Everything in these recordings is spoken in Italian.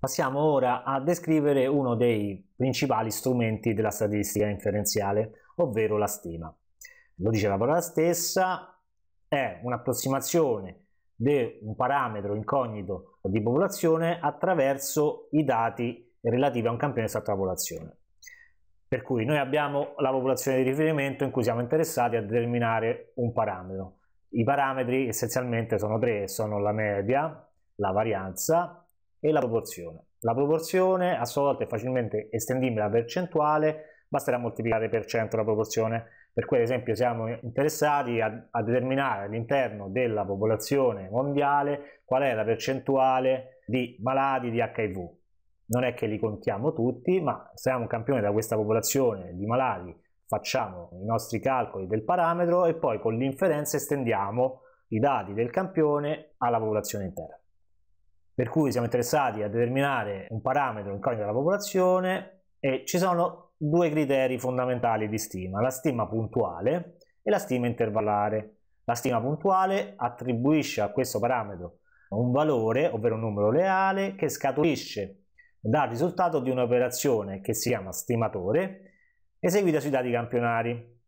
Passiamo ora a descrivere uno dei principali strumenti della statistica inferenziale, ovvero la stima. Lo dice la parola stessa, è un'approssimazione di un parametro incognito di popolazione attraverso i dati relativi a un campione di strappopolazione. Per cui noi abbiamo la popolazione di riferimento in cui siamo interessati a determinare un parametro. I parametri essenzialmente sono tre, sono la media, la varianza e la proporzione. La proporzione a sua volta è facilmente estendibile a percentuale, basterà moltiplicare per 100 la proporzione, per cui ad esempio siamo interessati a, a determinare all'interno della popolazione mondiale qual è la percentuale di malati di HIV. Non è che li contiamo tutti, ma siamo un campione da questa popolazione di malati, facciamo i nostri calcoli del parametro e poi con l'inferenza estendiamo i dati del campione alla popolazione intera per cui siamo interessati a determinare un parametro incognito della popolazione e ci sono due criteri fondamentali di stima, la stima puntuale e la stima intervallare. La stima puntuale attribuisce a questo parametro un valore, ovvero un numero reale, che scaturisce dal risultato di un'operazione che si chiama stimatore eseguita sui dati campionari,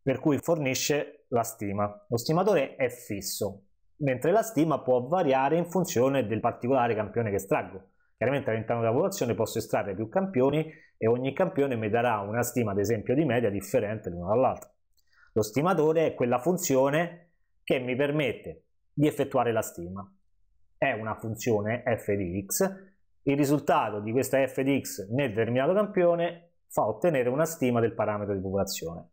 per cui fornisce la stima. Lo stimatore è fisso, mentre la stima può variare in funzione del particolare campione che estraggo. Chiaramente all'interno della votazione posso estrarre più campioni e ogni campione mi darà una stima, ad esempio, di media differente l'uno dall'altro. Lo stimatore è quella funzione che mi permette di effettuare la stima. È una funzione f di x. Il risultato di questa f di x nel determinato campione fa ottenere una stima del parametro di popolazione.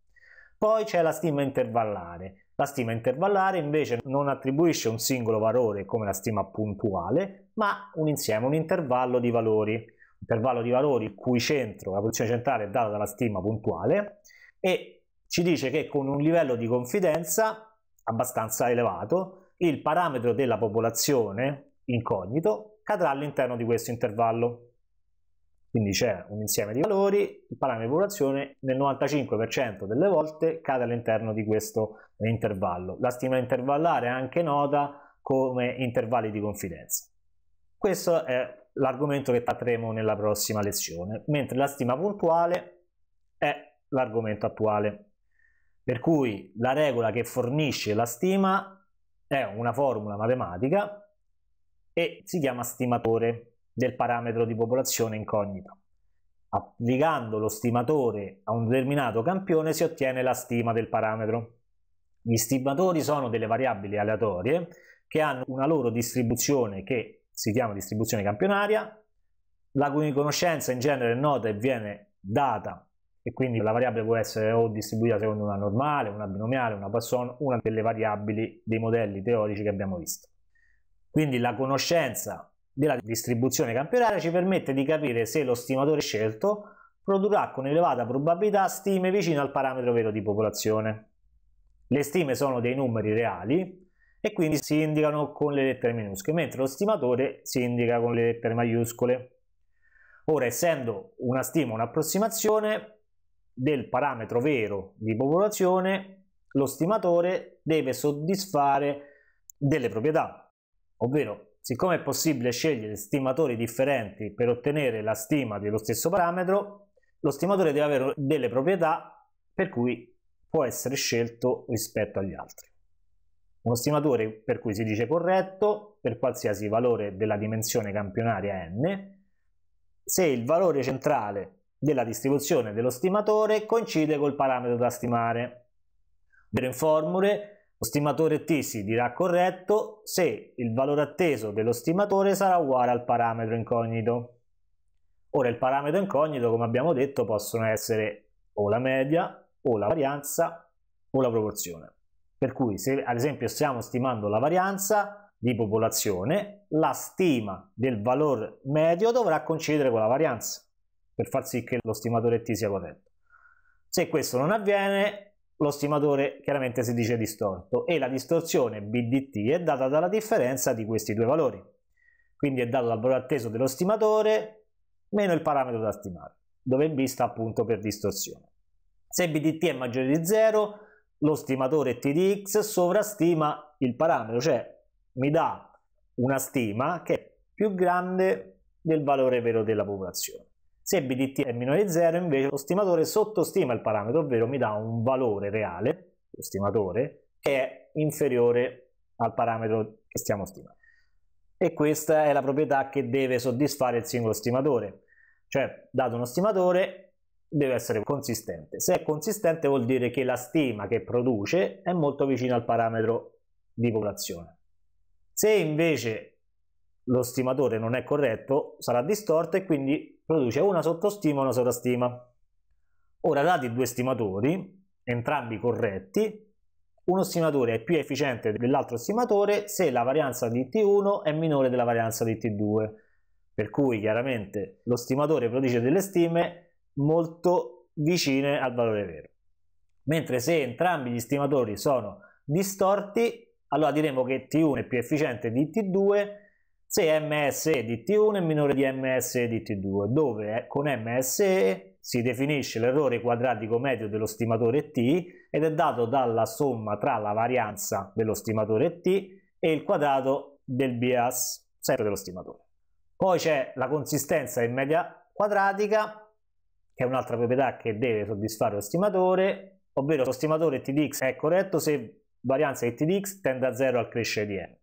Poi c'è la stima intervallare, la stima intervallare invece non attribuisce un singolo valore come la stima puntuale, ma un insieme, un intervallo di valori, un intervallo di valori cui centro, la posizione centrale è data dalla stima puntuale e ci dice che con un livello di confidenza abbastanza elevato il parametro della popolazione incognito cadrà all'interno di questo intervallo. Quindi c'è un insieme di valori, il parametro di popolazione nel 95% delle volte cade all'interno di questo intervallo. La stima intervallare è anche nota come intervalli di confidenza. Questo è l'argomento che tratteremo nella prossima lezione, mentre la stima puntuale è l'argomento attuale. Per cui la regola che fornisce la stima è una formula matematica e si chiama stimatore del parametro di popolazione incognita. Applicando lo stimatore a un determinato campione si ottiene la stima del parametro. Gli stimatori sono delle variabili aleatorie che hanno una loro distribuzione che si chiama distribuzione campionaria, la cui conoscenza in genere è nota e viene data e quindi la variabile può essere o distribuita secondo una normale, una binomiale, una Poisson, una delle variabili dei modelli teorici che abbiamo visto. Quindi la conoscenza della distribuzione campionaria ci permette di capire se lo stimatore scelto produrrà con elevata probabilità stime vicine al parametro vero di popolazione. Le stime sono dei numeri reali e quindi si indicano con le lettere minuscole, mentre lo stimatore si indica con le lettere maiuscole. Ora, essendo una stima un'approssimazione del parametro vero di popolazione, lo stimatore deve soddisfare delle proprietà, ovvero Siccome è possibile scegliere stimatori differenti per ottenere la stima dello stesso parametro, lo stimatore deve avere delle proprietà per cui può essere scelto rispetto agli altri. Uno stimatore per cui si dice corretto per qualsiasi valore della dimensione campionaria n se il valore centrale della distribuzione dello stimatore coincide col parametro da stimare. Ovvero in formule lo stimatore T si dirà corretto se il valore atteso dello stimatore sarà uguale al parametro incognito. Ora il parametro incognito, come abbiamo detto, possono essere o la media, o la varianza, o la proporzione. Per cui se ad esempio stiamo stimando la varianza di popolazione, la stima del valore medio dovrà coincidere con la varianza per far sì che lo stimatore T sia corretto. Se questo non avviene, lo stimatore chiaramente si dice distorto e la distorsione BDT è data dalla differenza di questi due valori. Quindi è dato dal valore atteso dello stimatore meno il parametro da stimare, dove B sta appunto per distorsione. Se BDT è maggiore di 0, lo stimatore TDX sovrastima il parametro, cioè mi dà una stima che è più grande del valore vero della popolazione. Se BDT è minore di 0 invece lo stimatore sottostima il parametro, ovvero mi dà un valore reale, lo stimatore, che è inferiore al parametro che stiamo stimando. E questa è la proprietà che deve soddisfare il singolo stimatore, cioè dato uno stimatore deve essere consistente. Se è consistente vuol dire che la stima che produce è molto vicina al parametro di popolazione. Se invece lo stimatore non è corretto, sarà distorto e quindi produce una sottostima e una sovrastima. Ora, dati due stimatori, entrambi corretti, uno stimatore è più efficiente dell'altro stimatore se la varianza di T1 è minore della varianza di T2, per cui chiaramente lo stimatore produce delle stime molto vicine al valore vero. Mentre se entrambi gli stimatori sono distorti, allora diremo che T1 è più efficiente di T2 se MSE di T1 è minore di MSE di T2, dove eh, con MSE si definisce l'errore quadratico medio dello stimatore T ed è dato dalla somma tra la varianza dello stimatore T e il quadrato del bias, sempre dello stimatore. Poi c'è la consistenza in media quadratica, che è un'altra proprietà che deve soddisfare lo stimatore, ovvero lo stimatore T di x è corretto se varianza di T di x tende a 0 al crescere di n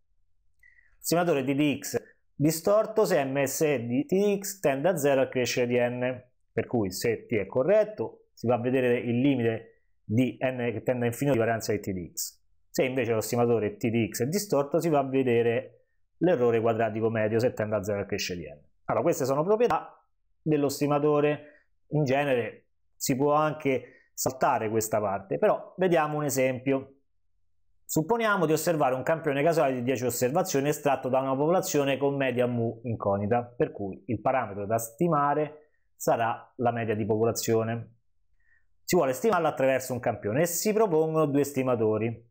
simulatore di dx distorto se MSE di tx tende a 0 a crescere di n. Per cui se t è corretto si va a vedere il limite di n che tende a infinito di varianza di t di x. Se invece lo stimatore t di x è distorto si va a vedere l'errore quadratico medio se tende a 0 a crescere di n. Allora queste sono proprietà dello stimatore. In genere si può anche saltare questa parte, però vediamo un esempio. Supponiamo di osservare un campione casuale di 10 osservazioni estratto da una popolazione con media mu incognita, per cui il parametro da stimare sarà la media di popolazione. Si vuole stimarla attraverso un campione e si propongono due stimatori.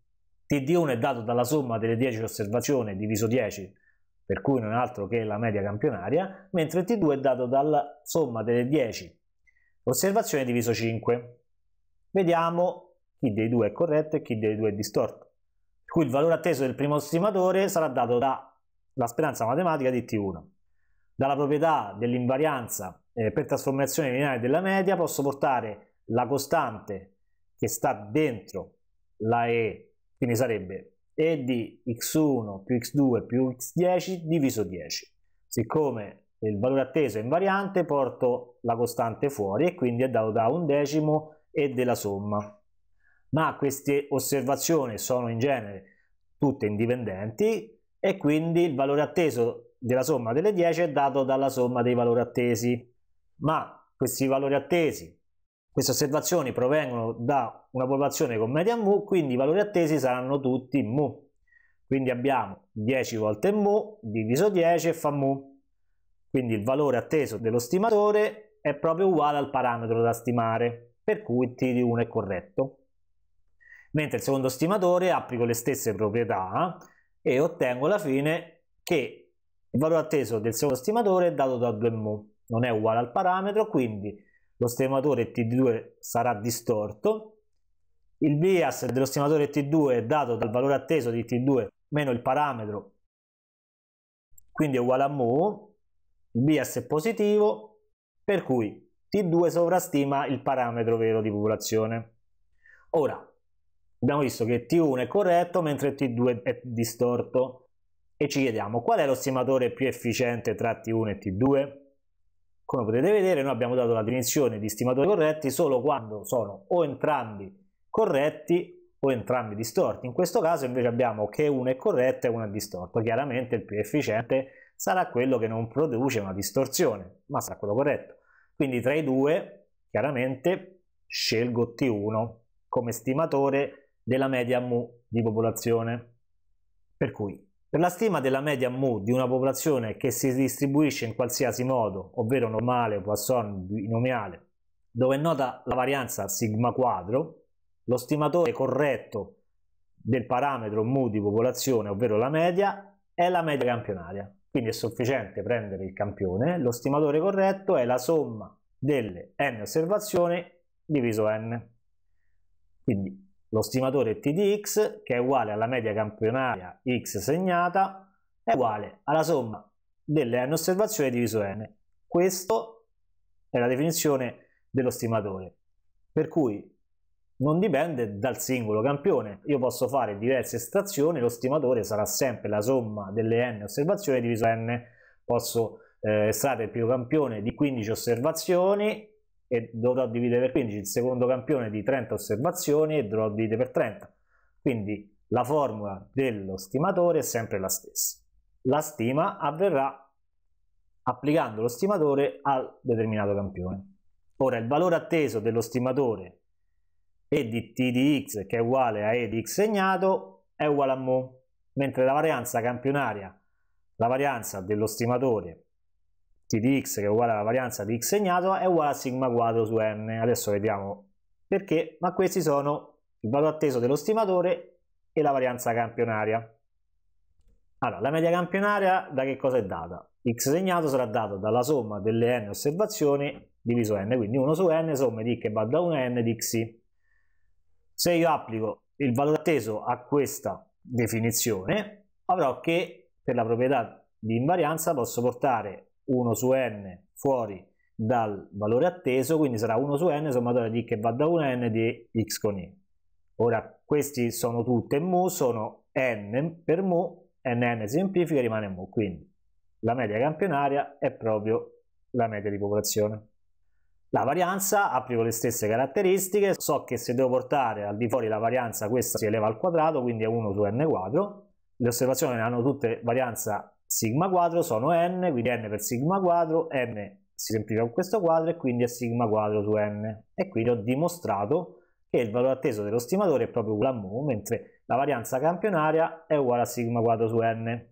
TD1 è dato dalla somma delle 10 osservazioni diviso 10, per cui non è altro che la media campionaria, mentre T2 è dato dalla somma delle 10 osservazioni diviso 5. Vediamo chi dei due è corretto e chi dei due è distorto cui il valore atteso del primo stimatore sarà dato dalla speranza matematica di T1. Dalla proprietà dell'invarianza eh, per trasformazione lineare della media posso portare la costante che sta dentro la E, quindi sarebbe E di x1 più x2 più x10 diviso 10. Siccome il valore atteso è invariante, porto la costante fuori e quindi è dato da un decimo e della somma ma queste osservazioni sono in genere tutte indipendenti e quindi il valore atteso della somma delle 10 è dato dalla somma dei valori attesi, ma questi valori attesi, queste osservazioni provengono da una popolazione con media mu, quindi i valori attesi saranno tutti mu. Quindi abbiamo 10 volte mu diviso 10 fa mu. Quindi il valore atteso dello stimatore è proprio uguale al parametro da stimare, per cui T di 1 è corretto mentre il secondo stimatore applico le stesse proprietà e ottengo alla fine che il valore atteso del secondo stimatore è dato da 2 mu, non è uguale al parametro, quindi lo stimatore T2 sarà distorto, il bias dello stimatore T2 è dato dal valore atteso di T2 meno il parametro, quindi è uguale a mu, il bias è positivo, per cui T2 sovrastima il parametro vero di popolazione. Ora, abbiamo visto che T1 è corretto mentre T2 è distorto e ci chiediamo qual è l'ossimatore più efficiente tra T1 e T2? Come potete vedere noi abbiamo dato la definizione di stimatori corretti solo quando sono o entrambi corretti o entrambi distorti. In questo caso invece abbiamo che uno è corretto e uno è distorto. Chiaramente il più efficiente sarà quello che non produce una distorsione, ma sarà quello corretto. Quindi tra i due chiaramente scelgo T1 come stimatore della media mu di popolazione. Per cui, per la stima della media mu di una popolazione che si distribuisce in qualsiasi modo, ovvero normale, Poisson, binomiale, dove è nota la varianza sigma quadro, lo stimatore corretto del parametro mu di popolazione, ovvero la media, è la media campionaria. Quindi è sufficiente prendere il campione, lo stimatore corretto è la somma delle n osservazioni diviso n. Quindi lo stimatore t di x che è uguale alla media campionaria x segnata è uguale alla somma delle n osservazioni diviso n. Questa è la definizione dello stimatore, per cui non dipende dal singolo campione. Io posso fare diverse estrazioni, lo stimatore sarà sempre la somma delle n osservazioni diviso n. Posso eh, estrarre il primo campione di 15 osservazioni e dovrò dividere per 15 il secondo campione di 30 osservazioni e dovrò dividere per 30. Quindi la formula dello stimatore è sempre la stessa. La stima avverrà applicando lo stimatore al determinato campione. Ora il valore atteso dello stimatore e di t di x che è uguale a e di x segnato è uguale a mu, mentre la varianza campionaria, la varianza dello stimatore t di x che è uguale alla varianza di x segnato è uguale a sigma quadro su n. Adesso vediamo perché, ma questi sono il valore atteso dello stimatore e la varianza campionaria. Allora, la media campionaria da che cosa è data? x segnato sarà dato dalla somma delle n osservazioni diviso n, quindi 1 su n somma di che va da 1 a n di xi. Se io applico il valore atteso a questa definizione, avrò che per la proprietà di invarianza posso portare 1 su n fuori dal valore atteso, quindi sarà 1 su n sommatore di che va da 1 a n di x con i. Ora, questi sono tutte mu, sono n per mu, nn si semplifica, rimane mu, quindi la media campionaria è proprio la media di popolazione. La varianza, applico le stesse caratteristiche, so che se devo portare al di fuori la varianza questa si eleva al quadrato, quindi è 1 su n quadro, le osservazioni hanno tutte varianza sigma quadro sono n, quindi n per sigma quadro, n si semplifica con questo quadro e quindi è sigma quadro su n. E quindi ho dimostrato che il valore atteso dello stimatore è proprio uguale a mu, mentre la varianza campionaria è uguale a sigma quadro su n.